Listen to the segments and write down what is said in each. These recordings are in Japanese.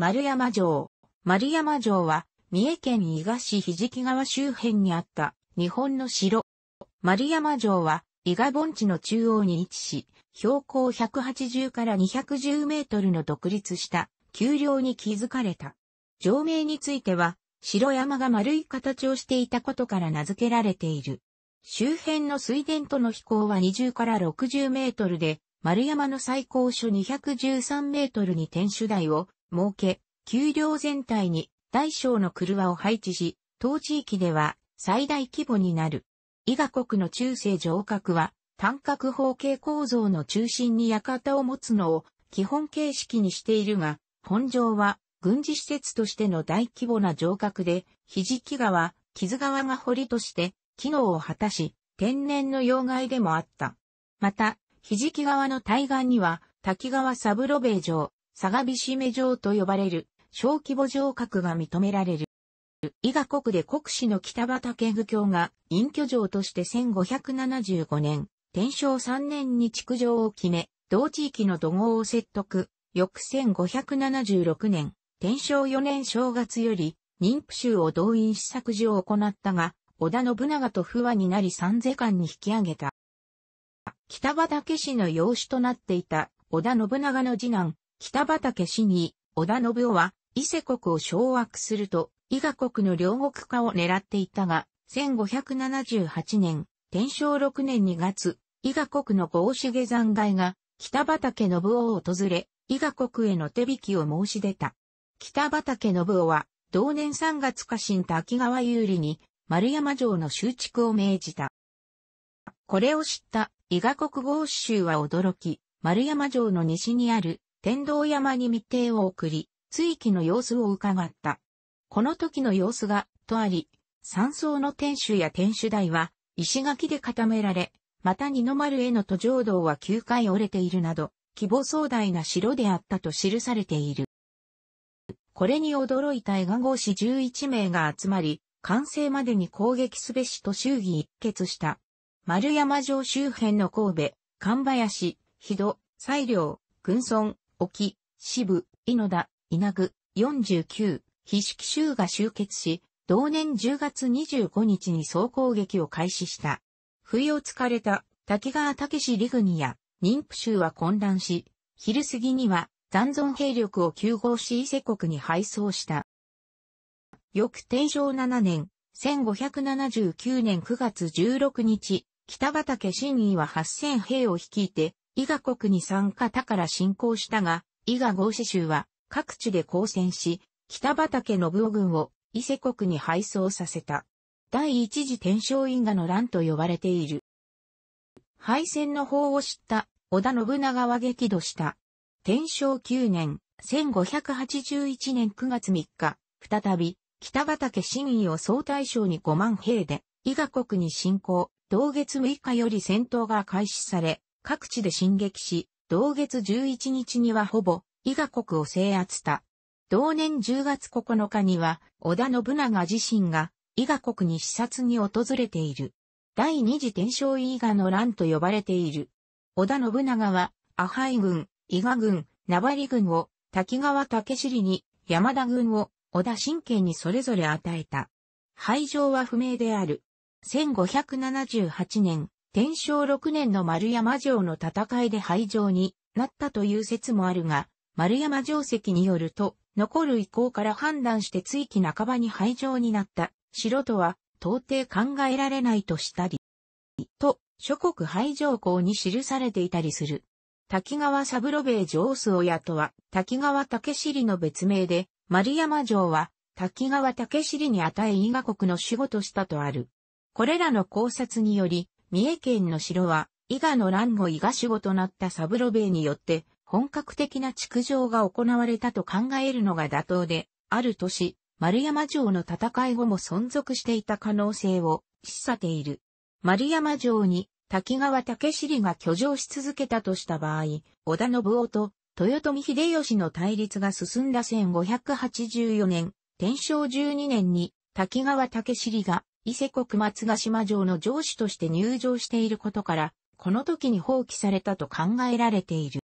丸山城。丸山城は、三重県伊賀市ひ川周辺にあった日本の城。丸山城は伊賀盆地の中央に位置し、標高180から210メートルの独立した丘陵に築かれた。城名については、城山が丸い形をしていたことから名付けられている。周辺の水田との飛行は20から60メートルで、丸山の最高所213メートルに天守台を設け、丘陵全体に大小の車を配置し、当地域では最大規模になる。伊賀国の中世城郭は、単角方形構造の中心に館を持つのを基本形式にしているが、本城は軍事施設としての大規模な城郭で、ひじき川、木津川が堀として機能を果たし、天然の要害でもあった。また、ひじき川の対岸には、滝川三郎兵衛城、相模締城と呼ばれる小規模城郭が認められる。伊賀国で国司の北畑具教が隠居城として1575年、天正3年に築城を決め、同地域の土豪を説得、翌1576年、天正4年正月より、妊婦衆を動員し作事を行ったが、織田信長と不和になり三世間に引き上げた。北畑氏の養子となっていた織田信長の次男、北畠氏に、織田信夫は、伊勢国を掌握すると、伊賀国の両国化を狙っていたが、1578年、天正6年2月、伊賀国の豪重残骸が、北畠信夫を訪れ、伊賀国への手引きを申し出た。北畠信夫は、同年3月家臣と秋川有利に、丸山城の修築を命じた。これを知った伊賀国豪州は驚き、丸山城の西にある天道山に密偵を送り、追記の様子を伺った。この時の様子が、とあり、山荘の天守や天守台は、石垣で固められ、また二の丸への途上道は9回折れているなど、規模壮大な城であったと記されている。これに驚いた江賀号士11名が集まり、完成までに攻撃すべしと衆議一決した。丸山城周辺の神戸、神林、日戸、西陵、群村、沖、渋、井野田、稲具、49、非式州が集結し、同年10月25日に総攻撃を開始した。不意をつかれた滝川武史リグニや妊婦州は混乱し、昼過ぎには残存兵力を急号し伊勢国に敗走した。翌定正7年、1579年9月16日、北畠新義は8000兵を率いて、伊賀国に参加他から侵攻したが、伊賀合志州は各地で交戦し、北畠信夫軍を伊勢国に敗走させた。第一次天正因果の乱と呼ばれている。敗戦の方を知った織田信長は激怒した。天正9年、1581年9月3日、再び、北畠信位を総大将に5万兵で、伊賀国に侵攻、同月6日より戦闘が開始され、各地で進撃し、同月11日にはほぼ、伊賀国を制圧した。同年10月9日には、織田信長自身が、伊賀国に視察に訪れている。第二次天正伊賀の乱と呼ばれている。織田信長は、阿波郡、軍、伊賀軍、名張軍を、滝川武尻に、山田軍を、織田神経にそれぞれ与えた。廃城は不明である。1578年、天正6年の丸山城の戦いで廃城になったという説もあるが、丸山城跡によると、残る意向から判断して追記半ばに廃城になった城とは到底考えられないとしたり、と、諸国廃城校に記されていたりする。滝川三郎兵衛城ス親とは、滝川竹尻の別名で、丸山城は、滝川竹尻に与え伊賀国の守護としたとある。これらの考察により、三重県の城は、伊賀の乱後伊賀守護となったサブロベイによって、本格的な築城が行われたと考えるのが妥当で、ある年、丸山城の戦い後も存続していた可能性を示唆している。丸山城に滝川武尻が居城し続けたとした場合、織田信夫と豊臣秀吉の対立が進んだ1584年、天正12年に滝川武尻が伊勢国松ヶ島城の城主として入城していることから、この時に放棄されたと考えられている。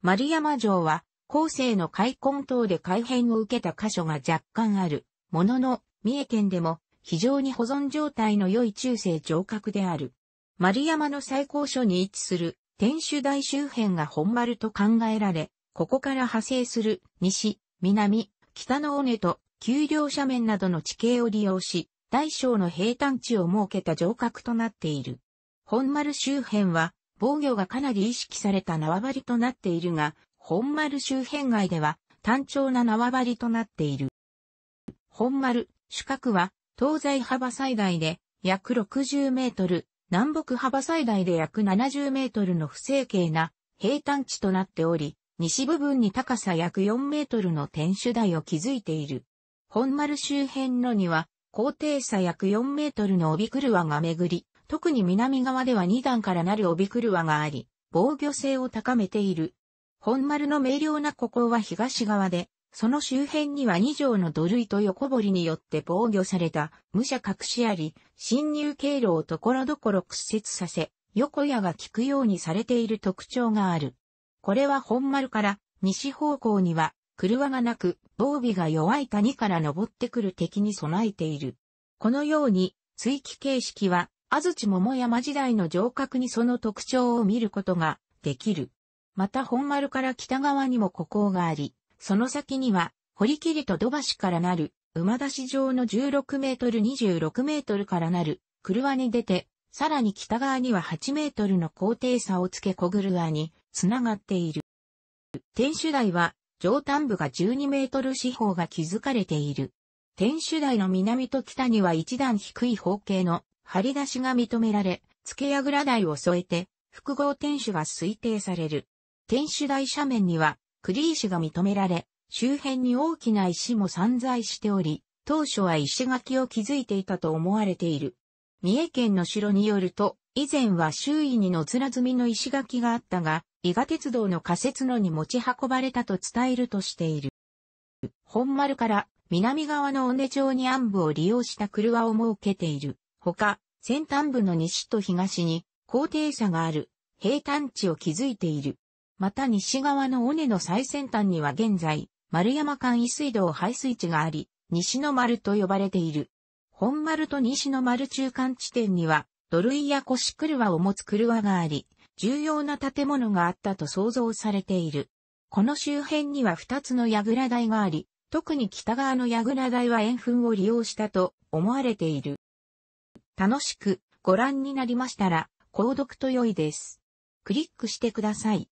丸山城は、後世の開墾等で改変を受けた箇所が若干ある、ものの、三重県でも非常に保存状態の良い中世城郭である。丸山の最高所に位置する天守台周辺が本丸と考えられ、ここから派生する西、南、北の尾根と丘陵斜面などの地形を利用し、大小の平坦地を設けた城郭となっている。本丸周辺は防御がかなり意識された縄張りとなっているが、本丸周辺外では単調な縄張りとなっている。本丸、主角は東西幅最大で約60メートル、南北幅最大で約70メートルの不整形な平坦地となっており、西部分に高さ約4メートルの天守台を築いている。本丸周辺のには高低差約4メートルの帯車が巡り、特に南側では2段からなる帯車があり、防御性を高めている。本丸の明瞭な孤高は東側で、その周辺には2畳の土塁と横堀によって防御された武者隠しあり、侵入経路をところどころ屈折させ、横矢が効くようにされている特徴がある。これは本丸から西方向には車がなく、防備が弱い谷から登ってくる敵に備えている。このように、追記形式は、安土桃山時代の城郭にその特徴を見ることができる。また本丸から北側にもここがあり、その先には、堀切と土橋からなる、馬出し上の16メートル26メートルからなる、車に出て、さらに北側には8メートルの高低差をつけ小車に、つながっている。天守台は、上端部が12メートル四方が築かれている。天守台の南と北には一段低い方形の張り出しが認められ、付け櫓台を添えて、複合天守が推定される。天守台斜面には、栗石が認められ、周辺に大きな石も散在しており、当初は石垣を築いていたと思われている。三重県の城によると、以前は周囲に野面積みの石垣があったが、伊賀鉄道の仮設のに持ち運ばれたと伝えるとしている。本丸から南側の尾根町に暗部を利用した車を設けている。ほか、先端部の西と東に高低差がある平坦地を築いている。また西側の尾根の最先端には現在、丸山間伊水道排水地があり、西の丸と呼ばれている。本丸と西の丸中間地点には、土塁や腰車を持つ車があり、重要な建物があったと想像されている。この周辺には2つの櫓台があり、特に北側の櫓台は円墳を利用したと思われている。楽しくご覧になりましたら、購読と良いです。クリックしてください。